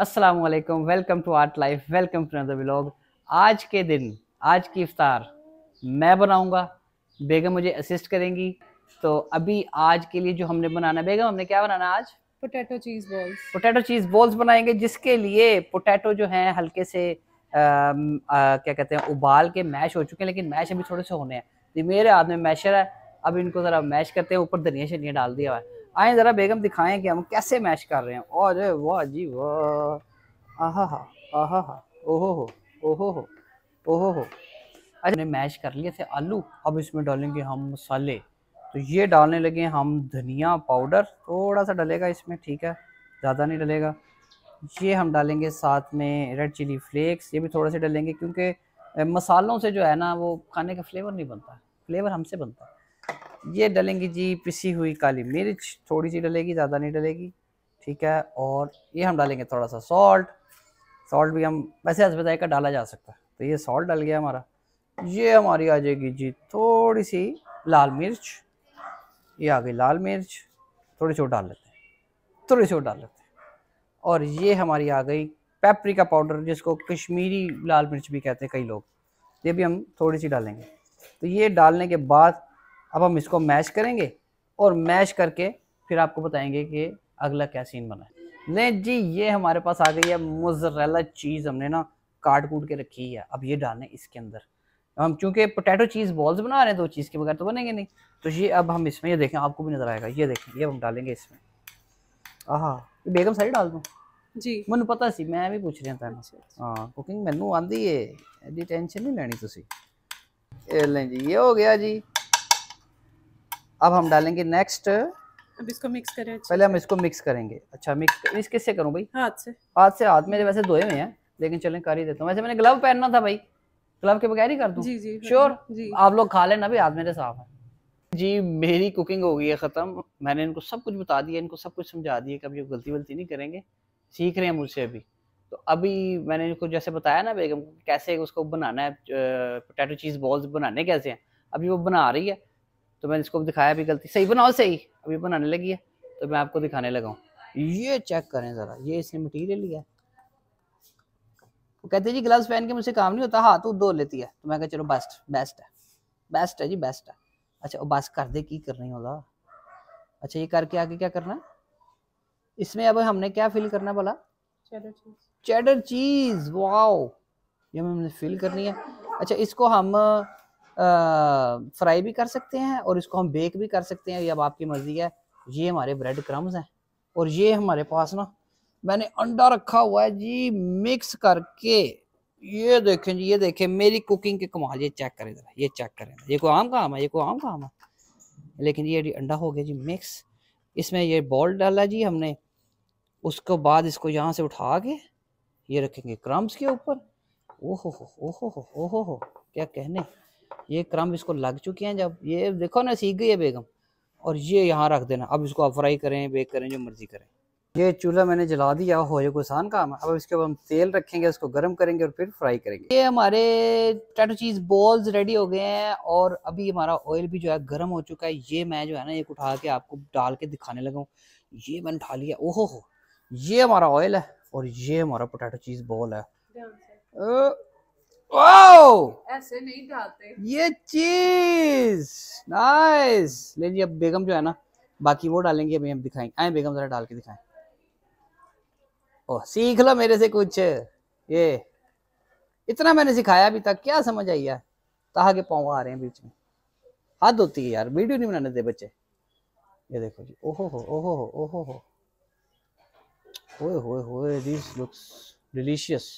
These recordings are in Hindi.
Aslam welcome to art life welcome to another vlog आज के दिन आज की इफ्तार मैं बनाऊंगा बेगम मुझे असिस्ट करेंगी तो अभी आज के लिए जो हमने बनाना बेगम हमने क्या बनाना आज potato cheese balls potato cheese balls बनाएंगे जिसके लिए पोटैटो जो हैं हल्के से आ, आ, क्या कहते हैं उबाल के मैश हो चुके हैं लेकिन मैश अभी थोड़े से होने हैं मेरे हाथ में मैशर है अब इनको ज़रा मैश करते हैं ऊपर धनिया शनिया डाल दिया हुआ है आए ज़रा बेगम दिखाएं कि हम कैसे मैश कर रहे हैं और वाह जी वाह आहा हा आहा ओहो हो ओहो हो ओहो हो अच्छा मैश कर लिए थे आलू अब इसमें डालेंगे हम मसाले तो ये डालने लगे हम धनिया पाउडर थोड़ा सा डलेगा इसमें ठीक है ज़्यादा नहीं डलेगा ये हम डालेंगे साथ में रेड चिली फ्लेक्स ये भी थोड़ा से डलेंगे क्योंकि मसालों से जो है ना वो खाने का फ्लेवर नहीं बनता फ्लेवर हमसे बनता है ये डलेंगी जी पिसी हुई काली मिर्च थोड़ी सी डलेगी ज़्यादा नहीं डलेगी ठीक है और ये हम डालेंगे थोड़ा सा सॉल्ट सॉल्ट भी हम वैसे हस्पताल का डाला जा सकता है तो ये सॉल्ट डल गया हमारा ये हमारी आ जाएगी जी थोड़ी सी लाल मिर्च ये आ गई लाल मिर्च थोड़ी सी डाल लेते हैं थोड़ी सी डाल लेते हैं और ये हमारी आ गई पेपरिका पाउडर जिसको कश्मीरी लाल मिर्च भी कहते हैं कई लोग ये भी हम थोड़ी सी डालेंगे तो ये डालने के बाद अब हम इसको मैश करेंगे और मैश करके फिर आपको बताएंगे कि अगला क्या सीन बना है नहीं जी ये हमारे पास आ गई है मोजरेला चीज़ हमने ना काट कूट के रखी है अब ये डालें इसके अंदर हम चूंकि पोटैटो चीज़ बॉल्स बना रहे हैं तो चीज़ के बगैर तो बनेंगे नहीं तो ये अब हम इसमें ये देखें आपको भी नज़र आएगा ये देखें ये हम डालेंगे इसमें आहा बेगम सारी डाल दूँ जी मैं पता सी मैं भी पूछ रहा अच्छा, ਤੁਹਾਨੂੰ हाँ कुकिंग मैनू आँधी है टेंशन नहीं लैनी ਲੈਣੀ ये हो गया जी अब हम डालेंगे नेक्स्ट अब इसको मिक्स करें पहले हम इसको मिक्स करेंगे अच्छा मिक्स मिक्स किससे करूँ भाई हाथ से हाथ से हाथ मेरे वैसे धोए हुए हैं लेकिन चलें कर ही देता हूँ वैसे मैंने ग्लव पहनना था भाई ग्लव के बगैर ही कर दूँ जी जी श्योर हाँ। जी आप लोग खा लेना भाई हाथ मेरे साफ है जी मेरी कुकिंग हो गई है ख़त्म मैंने इनको सब कुछ बता दिया इनको सब कुछ समझा दिया कभी गलती वलती नहीं करेंगे सीख रहे हैं मुझसे अभी तो अभी मैंने इनको जैसे बताया ना बेगम कैसे उसको बनाना है पोटैटो चीज़ बॉल्स बनाने कैसे हैं अभी वो बना रही है तो मैंने इसको दिखाया भी गलती सही बनाओ सही अभी बनाने लगी है तो मैं आपको दिखाने लगा हूँ ये चेक करें ज़रा ये इसने मटीरियल लिया वो कहते हैं जी ग्लव्स पहन के मुझसे काम नहीं होता हाँ तो धो लेती है तो मैं चलो बेस्ट बेस्ट है बेस्ट है जी बेस्ट है अच्छा बस कर दे की करना ही होगा अच्छा ये करके आगे क्या करना इसमें अब हमने क्या फिल करना बोला चेडर चीज चेडर चीज वाओ ये हमने फिल करनी है अच्छा इसको हम फ्राई भी कर सकते हैं और इसको हम बेक भी कर सकते हैं ये अब आपकी मर्ज़ी है ये हमारे ब्रेड क्रम्स हैं और ये हमारे पास ना मैंने अंडा रखा हुआ है जी मिक्स करके ये देखें जी ये देखें मेरी कुकिंग के कमाल ये चेक करें ज़रा ये चेक करें ये को आम काम है ये को आम काम है लेकिन ये अंडा हो गया जी मिक्स इसमें ये बॉल डाला जी हमने उसके बाद इसको यहाँ से उठा के ये रखेंगे क्रम्स के ऊपर ओहो हो ओहो हो ओहो हो क्या कहने ये क्रम इसको लग चुके हैं जब ये देखो ना सीख गई है बेगम और ये यहाँ रख देना अब इसको आप फ्राई करें बेक करें जो मर्जी करें ये चूल्हा मैंने जला दिया हो जाए आसान काम अब इसके ऊपर हम तेल रखेंगे उसको गर्म करेंगे और फिर फ्राई करेंगे ये हमारे टाटो चीज़ बॉल्स रेडी हो गए हैं और अभी हमारा ऑयल भी जो है गर्म हो चुका है ये मैं जो है ना एक उठा के आपको डाल के दिखाने लगा ये मैंने उठा लिया ओहो ये हमारा ऑयल है और ये हमारा पोटैटो चीज़ बॉल है ऐसे नहीं डालते ये चीज नाइस ले जी अब बेगम जो है ना बाकी वो डालेंगे अभी हम दिखाएंगे आए बेगम जरा डाल के दिखाएं ओह सीख लो मेरे से कुछ ये इतना मैंने सिखाया अभी तक क्या समझ आई यार कहा के पाँव आ रहे हैं बीच में हद होती है यार वीडियो नहीं बनाने दे बच्चे ये देखो जी ओहो हो ओहो हो ओहो हो ओए होए होए दिस लुक्स डिलीशियस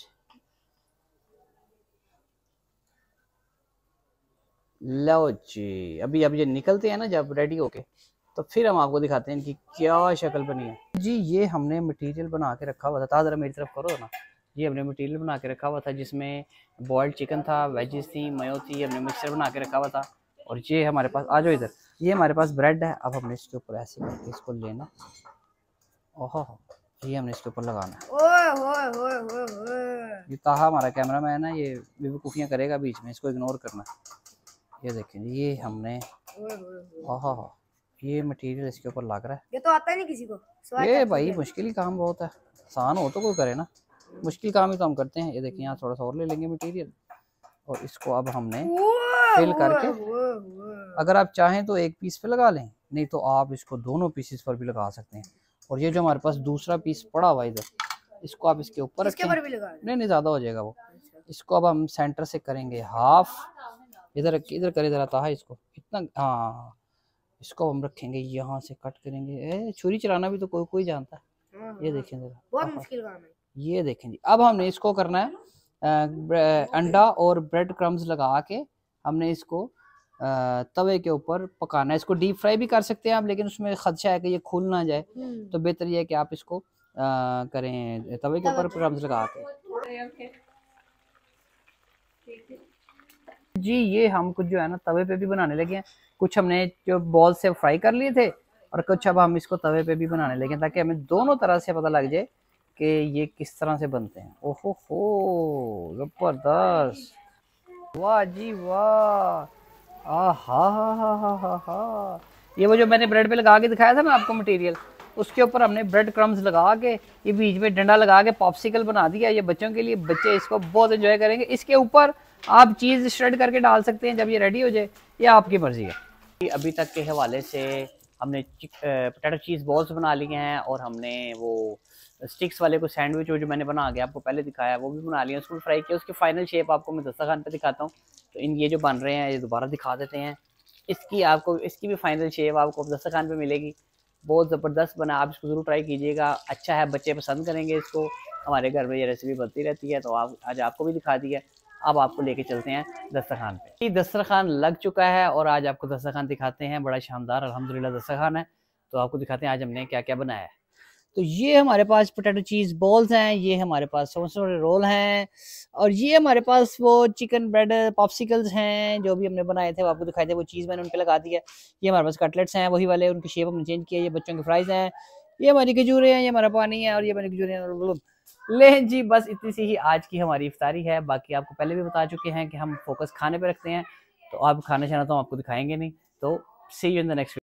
लो जी अभी अब ये निकलते हैं ना जब रेडी होके तो फिर हम आपको दिखाते हैं इनकी क्या शक्ल बनी है जी ये हमने मटेरियल बना के रखा हुआ था ताज़रा मेरी तरफ करो ना ये हमने मटेरियल बना के रखा हुआ था जिसमें बॉयल्ड चिकन था वेजेस थी मयो थी हमने मिक्सर बना के रखा हुआ था और ये हमारे पास आ जाओ इधर ये हमारे पास ब्रेड है अब हमने इसके ऊपर ऐसे करके इसको लेना ओहो ये हमने इसके ऊपर लगाना है ये ताहा हमारा कैमरा मैन है ये कुकियाँ करेगा बीच में इसको इग्नोर करना ये देखिए ये हमने हाँ हाँ ये मटेरियल इसके ऊपर लग रहा है ये तो आता है नहीं किसी को ये भाई मुश्किल ही काम बहुत है आसान हो तो कोई करे ना मुश्किल काम ही तो हम करते हैं ये देखिए यहाँ थोड़ा सा और ले लेंगे मटेरियल और इसको अब हमने फिल करके अगर आप चाहें तो एक पीस पे लगा लें नहीं तो आप इसको दोनों पीसेस पर भी लगा सकते हैं और ये जो हमारे पास दूसरा पीस पड़ा हुआ इधर इसको आप इसके ऊपर रखें नहीं नहीं ज़्यादा हो जाएगा वो अच्छा। इसको अब हम सेंटर से करेंगे हाफ इधर इधर करे इधर आता है इसको इतना हाँ इसको हम रखेंगे यहाँ से कट करेंगे छुरी चलाना भी तो कोई कोई जानता है ये हाँ, हाँ। देखें जरा बहुत हाँ, मुश्किल है ये देखें जी अब हमने इसको करना है अंडा और ब्रेड क्रम्स लगा के हमने इसको तवे के ऊपर पकाना है इसको डीप फ्राई भी कर सकते हैं आप लेकिन उसमें खदशा है कि ये खुल ना जाए हम्म। तो बेहतर यह है कि आप इसको करें तवे के ऊपर क्रम्स लगा के ठीक है जी ये हम कुछ जो है ना तवे पे भी बनाने लगे हैं कुछ हमने जो बॉल से फ्राई कर लिए थे और कुछ अब हम इसको तवे पे भी बनाने लगे ताकि हमें दोनों तरह से पता लग जाए कि ये किस तरह से बनते हैं ओहो हो जबरदस्त वाह जी वाह आ हा हा हा हा हा हा ये वो जो मैंने ब्रेड पे लगा के दिखाया था ना आपको मटेरियल उसके ऊपर हमने ब्रेड क्रम्स लगा के ये बीच में डंडा लगा के पॉप्सिकल बना दिया ये बच्चों के लिए बच्चे इसको बहुत एंजॉय करेंगे इसके ऊपर आप चीज़ श्रेड करके डाल सकते हैं जब ये रेडी हो जाए ये आपकी मर्ज़ी है अभी तक के हवाले से हमने पोटैटो चीज़ बॉल्स बना लिए हैं और हमने वो स्टिक्स वाले को सैंडविच वो जो मैंने बना के आपको पहले दिखाया वो भी बना लिया उसको फ्राई किया उसकी फाइनल शेप आपको मैं दस्ता खान पर दिखाता हूँ तो इन ये जो बन रहे हैं ये दोबारा दिखा देते हैं इसकी आपको इसकी भी फाइनल शेप आपको दस्ता खान पर मिलेगी बहुत ज़बरदस्त बना आप इसको ज़रूर ट्राई कीजिएगा अच्छा है बच्चे पसंद करेंगे इसको हमारे घर में ये रेसिपी बनती रहती है तो आप आज आपको भी दिखा दिया अब आपको लेके चलते हैं दस्तरखान पे दस्तरखान लग चुका है और आज आपको दस्तरखान दिखाते हैं बड़ा शानदार अलहमदिल्ला दस्तरखान है तो आपको दिखाते हैं आज हमने क्या क्या बनाया है तो ये हमारे पास पोटैटो चीज़ बॉल्स हैं ये हमारे पास समोसे वाले रोल हैं और ये हमारे पास वो चिकन ब्रेड पॉप्सिकल्स हैं जो भी हमने बनाए थे वो आपको दिखाए थे वो चीज़ मैंने उन पर लगा दी है ये हमारे पास कटलेट्स हैं वही वाले उनकी शेप हमने चेंज किया ये बच्चों के फ्राइज़ हैं ये हमारी खजूरें हैं ये हमारा पानी है और ये हमारी खजूरें ले जी बस इतनी सी ही आज की हमारी इफ्तारी है बाकी आपको पहले भी बता चुके हैं कि हम फोकस खाने पर रखते हैं तो आप खाना छाना तो हम आपको दिखाएंगे नहीं तो see you in the next